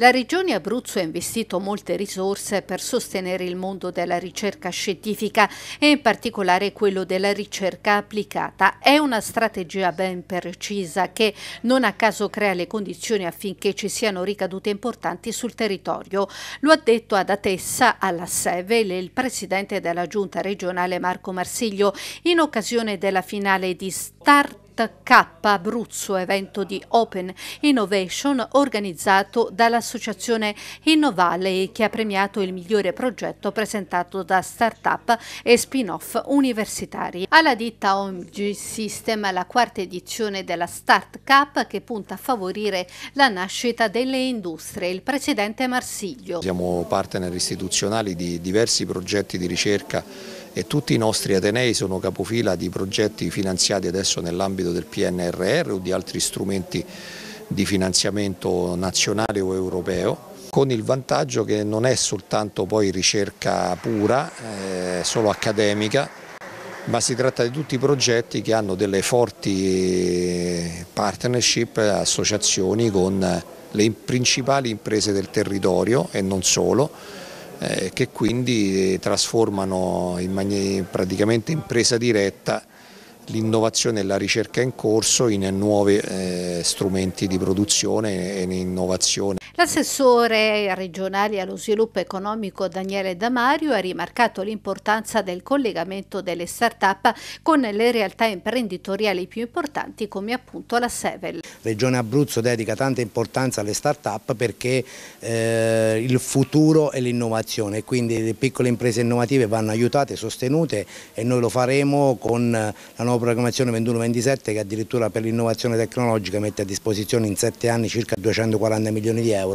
La Regione Abruzzo ha investito molte risorse per sostenere il mondo della ricerca scientifica e in particolare quello della ricerca applicata. È una strategia ben precisa che non a caso crea le condizioni affinché ci siano ricadute importanti sul territorio. Lo ha detto ad Atessa alla Sevel il presidente della giunta regionale Marco Marsiglio in occasione della finale di Start K Abruzzo, evento di Open Innovation organizzato dall'associazione Innovale che ha premiato il migliore progetto presentato da start-up e spin-off universitari. Alla ditta OMG System la quarta edizione della Start Cup che punta a favorire la nascita delle industrie. Il presidente Marsiglio. Siamo partner istituzionali di diversi progetti di ricerca e tutti i nostri atenei sono capofila di progetti finanziati adesso nell'ambito nell'ambito del PNRR o di altri strumenti di finanziamento nazionale o europeo con il vantaggio che non è soltanto poi ricerca pura, eh, solo accademica, ma si tratta di tutti i progetti che hanno delle forti eh, partnership, associazioni con le principali imprese del territorio e non solo, eh, che quindi eh, trasformano in praticamente in diretta l'innovazione e la ricerca in corso in nuovi eh, strumenti di produzione e in innovazione. L'assessore regionale allo sviluppo economico Daniele Damario ha rimarcato l'importanza del collegamento delle start-up con le realtà imprenditoriali più importanti come appunto la Sevel. Regione Abruzzo dedica tanta importanza alle start-up perché eh, il futuro è l'innovazione, quindi le piccole imprese innovative vanno aiutate, sostenute e noi lo faremo con la nuova programmazione 21-27 che addirittura per l'innovazione tecnologica mette a disposizione in sette anni circa 240 milioni di euro